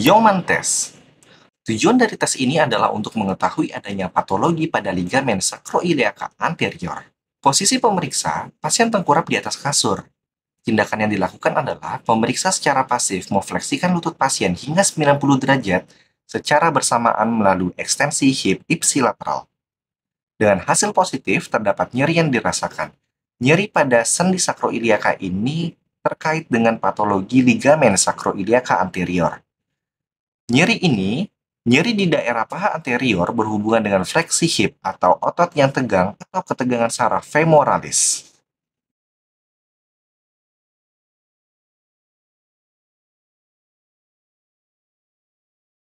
Yeoman Test. Tujuan dari tes ini adalah untuk mengetahui adanya patologi pada ligamen sakroiliaka anterior. Posisi pemeriksa, pasien tengkurap di atas kasur. Tindakan yang dilakukan adalah pemeriksa secara pasif memfleksikan lutut pasien hingga 90 derajat secara bersamaan melalui ekstensi hip ipsilateral. Dengan hasil positif, terdapat nyeri yang dirasakan. Nyeri pada sendi sakroiliaka ini terkait dengan patologi ligamen sakroiliaka anterior. Nyeri ini, nyeri di daerah paha anterior berhubungan dengan fleksi hip atau otot yang tegang atau ketegangan saraf femoralis.